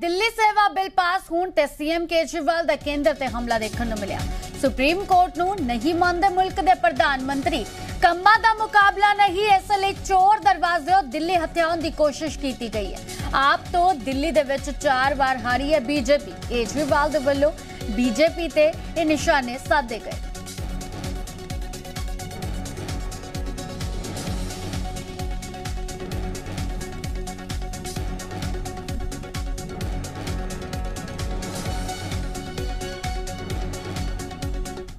ਦਿੱਲੀ ਸੇਵਾ bill pass ਹੋਣ ਤੇ ਸੀਐਮ ਕੇਜਰੀਵਾਲ ਦਾ ਕੇਂਦਰ ਤੇ ਹਮਲਾ ਦੇਖਣ ਨੂੰ ਮਿਲਿਆ ਸੁਪਰੀਮ ਕੋਰਟ ਨੂੰ ਨਹੀਂ ਮੰਨਦੇ ਮੁਲਕ ਦੇ ਪ੍ਰਧਾਨ ਮੰਤਰੀ ਕੰਮਾਂ ਦਾ ਮੁਕਾਬਲਾ ਨਹੀਂ ਇਸ ਲਈ ਚੋਰ ਉਹ ਦਿੱਲੀ ਹਥਿਆਉਣ ਦੀ ਕੋਸ਼ਿਸ਼ ਕੀਤੀ ਗਈ ਹੈ ਆਪ ਤੋਂ ਦਿੱਲੀ ਦੇ ਵਿੱਚ ਚਾਰ ਵਾਰ ਹਾਰੀ ਹੈ ਬੀਜੇਪੀ ਕੇਜਰੀਵਾਲ ਦੇ ਵੱਲੋਂ ਬੀਜੇਪੀ ਤੇ ਇਹ ਨਿਸ਼ਾਨੇ ਸਾਧੇ ਗਏ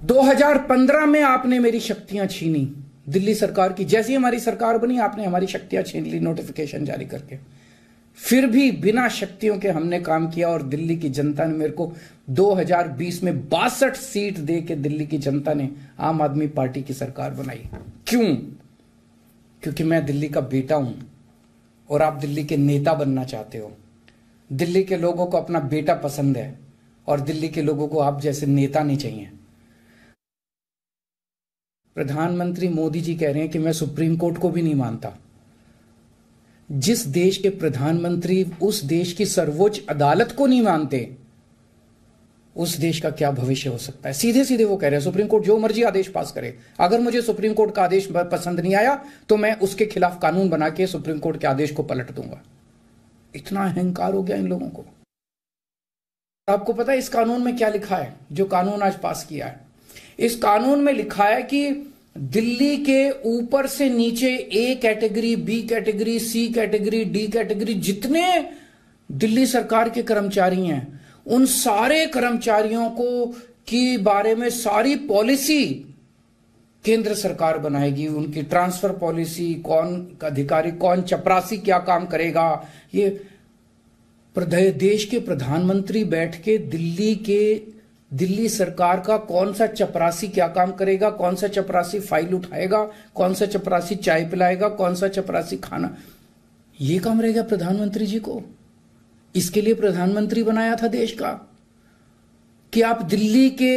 2015 में आपने मेरी शक्तियां छीनी दिल्ली सरकार की जैसी हमारी सरकार बनी आपने हमारी शक्तियां छीन ली नोटिफिकेशन जारी करके फिर भी बिना शक्तियों के हमने काम किया और दिल्ली की जनता ने मेरे को 2020 में बासठ सीट दे के दिल्ली की जनता ने आम आदमी पार्टी की सरकार बनाई क्यों क्योंकि मैं दिल्ली का बेटा हूं और आप दिल्ली के नेता बनना चाहते हो दिल्ली के लोगों को अपना बेटा पसंद है और दिल्ली के लोगों को आप जैसे नेता नहीं चाहिए प्रधानमंत्री मोदी जी कह रहे हैं कि मैं सुप्रीम कोर्ट को भी नहीं मानता जिस देश के प्रधानमंत्री उस देश की सर्वोच्च अदालत को नहीं मानते उस देश का क्या भविष्य हो सकता है सीधे सीधे वो कह रहे हैं सुप्रीम कोर्ट जो मर्जी आदेश पास करे अगर मुझे सुप्रीम कोर्ट का आदेश पसंद नहीं आया तो मैं उसके खिलाफ कानून बना के सुप्रीम कोर्ट के आदेश को पलट दूंगा इतना अहंकार हो गया इन लोगों को आपको पता है इस कानून में क्या लिखा है जो कानून आज पास किया है इस कानून में लिखा है कि दिल्ली के ऊपर से नीचे A category B category C category D category जितने दिल्ली सरकार के कर्मचारी हैं उन सारे कर्मचारियों को के बारे में सारी पॉलिसी केंद्र सरकार बनाएगी उनकी ट्रांसफर पॉलिसी कौन अधिकारी कौन चपरासी क्या काम करेगा ये देश के प्रधानमंत्री बैठ के दिल्ली के दिल्ली सरकार का कौन सा चपरासी क्या काम करेगा कौन सा चपरासी फाइल उठाएगा कौन सा चपरासी चाय पिलाएगा कौन सा चपरासी खाना ये काम रहेगा प्रधानमंत्री जी को इसके लिए प्रधानमंत्री बनाया था देश का कि आप दिल्ली के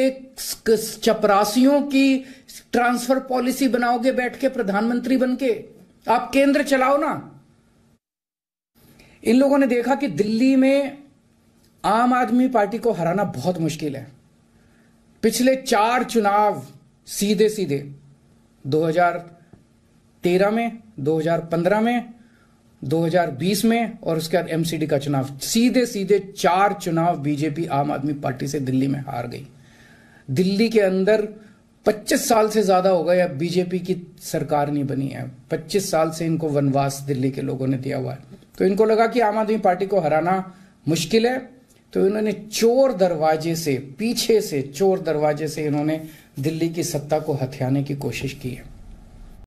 चपरासियों की ट्रांसफर पॉलिसी बनाओगे बैठ के प्रधानमंत्री बन के आप केंद्र चलाओ ना इन लोगों ने देखा कि दिल्ली में आम आदमी पार्टी को हराना बहुत मुश्किल है पिछले चार चुनाव सीधे सीधे 2013 में 2015 में 2020 में और उसके बाद एमसीडी का चुनाव सीधे सीधे चार चुनाव बीजेपी आम आदमी पार्टी से दिल्ली में हार गई दिल्ली के अंदर 25 साल से ज्यादा हो गए अब बीजेपी की सरकार नहीं बनी है 25 साल से इनको वनवास दिल्ली के लोगों ने दिया हुआ है तो इनको लगा कि आम आदमी पार्टी को हराना मुश्किल है तो इन्होंने चोर दरवाजे से पीछे से चोर दरवाजे से इन्होंने दिल्ली की सत्ता को हथियाने की कोशिश की है